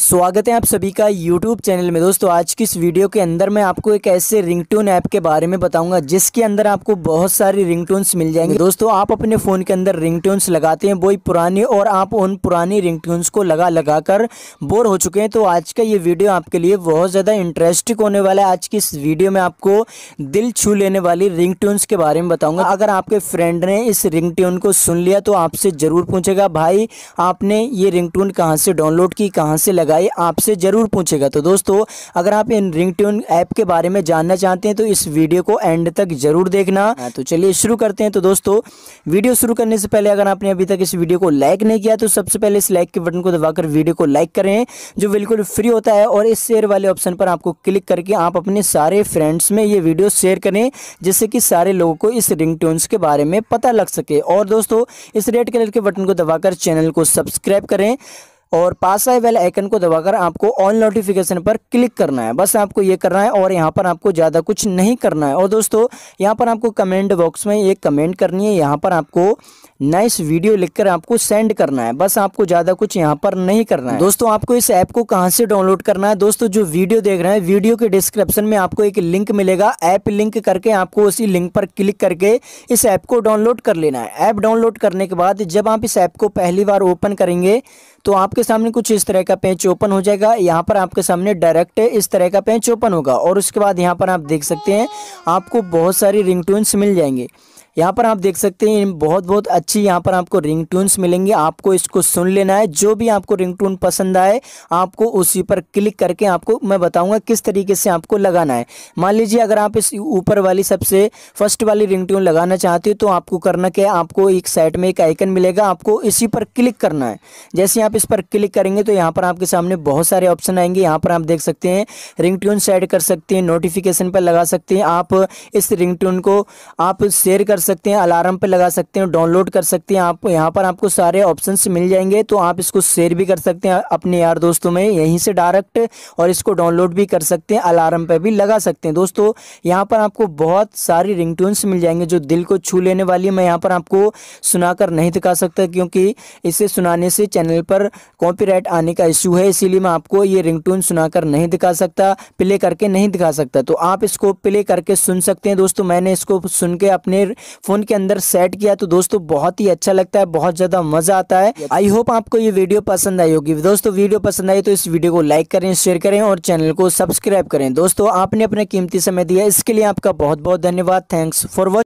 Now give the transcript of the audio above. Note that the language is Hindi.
स्वागत है आप सभी का YouTube चैनल में दोस्तों आज की इस वीडियो के अंदर मैं आपको एक ऐसे रिंगटोन ऐप के बारे में बताऊंगा जिसके अंदर आपको बहुत सारी रिंगटोन्स मिल जाएंगे दोस्तों आप अपने फ़ोन के अंदर रिंगटोन्स लगाते हैं वही पुराने और आप उन पुरानी रिंगटोन्स को लगा लगा कर बोर हो चुके हैं तो आज का ये वीडियो आपके लिए बहुत ज़्यादा इंटरेस्टिंग होने वाला है आज की इस वीडियो में आपको दिल छू लेने वाली रिंग के बारे में बताऊँगा अगर आपके फ्रेंड ने इस रिंग को सुन लिया तो आपसे ज़रूर पूछेगा भाई आपने ये रिंग कहाँ से डाउनलोड की कहाँ से लगा ये आपसे ज़रूर पूछेगा तो दोस्तों अगर आप इन रिंग ट्यून ऐप के बारे में जानना चाहते हैं तो इस वीडियो को एंड तक ज़रूर देखना हाँ, तो चलिए शुरू करते हैं तो दोस्तों वीडियो शुरू करने से पहले अगर आपने अभी तक इस वीडियो को लाइक नहीं किया तो सबसे पहले इस लाइक के बटन को दबाकर वीडियो को लाइक करें जो बिल्कुल फ्री होता है और इस शेयर वाले ऑप्शन पर आपको क्लिक करके आप अपने सारे फ्रेंड्स में ये वीडियो शेयर करें जिससे कि सारे लोगों को इस रिंग के बारे में पता लग सके और दोस्तों इस रेड कलर के बटन को दबाकर चैनल को सब्सक्राइब करें और पास आए वेल आइकन को दबाकर आपको ऑल नोटिफिकेशन पर क्लिक करना है बस आपको ये करना है और यहाँ पर आपको ज़्यादा कुछ नहीं करना है और दोस्तों यहाँ पर आपको कमेंट बॉक्स में ये कमेंट करनी है यहाँ पर आपको नाइस वीडियो लिखकर आपको सेंड करना है बस आपको ज़्यादा कुछ यहाँ पर नहीं करना है दोस्तों आपको इस ऐप को कहाँ से डाउनलोड करना है दोस्तों जो वीडियो देख रहे हैं वीडियो के डिस्क्रिप्शन में आपको एक लिंक मिलेगा ऐप लिंक करके आपको उसी लिंक पर क्लिक करके इस ऐप को डाउनलोड कर लेना है ऐप डाउनलोड करने के बाद जब आप इस ऐप को पहली बार ओपन करेंगे तो आपके सामने कुछ इस तरह का पेज ओपन हो जाएगा यहाँ पर आपके सामने डायरेक्ट इस तरह का पेज ओपन होगा और उसके बाद यहाँ पर आप देख सकते हैं आपको बहुत सारी रिंगटोन्स मिल जाएंगे यहाँ पर आप देख सकते हैं बहुत बहुत अच्छी यहाँ पर आपको रिंग ट्यून्स मिलेंगे आपको इसको सुन लेना है जो भी आपको रिंग ट्यून पसंद आए आपको उसी पर क्लिक करके आपको मैं बताऊँगा किस तरीके से आपको लगाना है मान लीजिए अगर आप इस ऊपर वाली सबसे फर्स्ट वाली रिंग ट्यून लगाना चाहते हो तो आपको करना क्या है आपको एक साइड में एक आइकन मिलेगा आपको इसी पर क्लिक करना है जैसे आप इस पर क्लिक करेंगे तो यहाँ पर आपके सामने बहुत सारे ऑप्शन आएंगे यहाँ पर आप देख सकते हैं रिंग ट्यून कर सकते हैं नोटिफिकेशन पर लगा सकते हैं आप इस रिंग ट्यून को आप शेयर कर सकते हैं अलार्म पे लगा सकते हैं डाउनलोड कर सकते हैं आप यहाँ पर आपको सारे ऑप्शन मिल जाएंगे तो आप इसको शेयर भी कर सकते हैं अपने यार दोस्तों में यहीं से डायरेक्ट और इसको डाउनलोड भी कर सकते हैं अलार्म पे भी लगा सकते हैं दोस्तों यहाँ पर आपको बहुत सारी रिंग मिल जाएंगे जो दिल को छू लेने वाली मैं यहाँ पर आपको सुना नहीं दिखा सकता क्योंकि इसे सुनाने से चैनल पर कॉपी आने का इश्यू है इसीलिए मैं आपको ये रिंग सुनाकर नहीं दिखा सकता प्ले करके नहीं दिखा सकता तो आप इसको प्ले करके सुन सकते हैं दोस्तों मैंने इसको सुन के अपने फ़ोन के अंदर सेट किया तो दोस्तों बहुत ही अच्छा लगता है बहुत ज़्यादा मज़ा आता है आई होप आपको ये वीडियो पसंद आई होगी दोस्तों वीडियो पसंद आई तो इस वीडियो को लाइक करें शेयर करें और चैनल को सब्सक्राइब करें दोस्तों आपने अपने कीमती समय दिया इसके लिए आपका बहुत बहुत धन्यवाद थैंक्स फॉर वॉच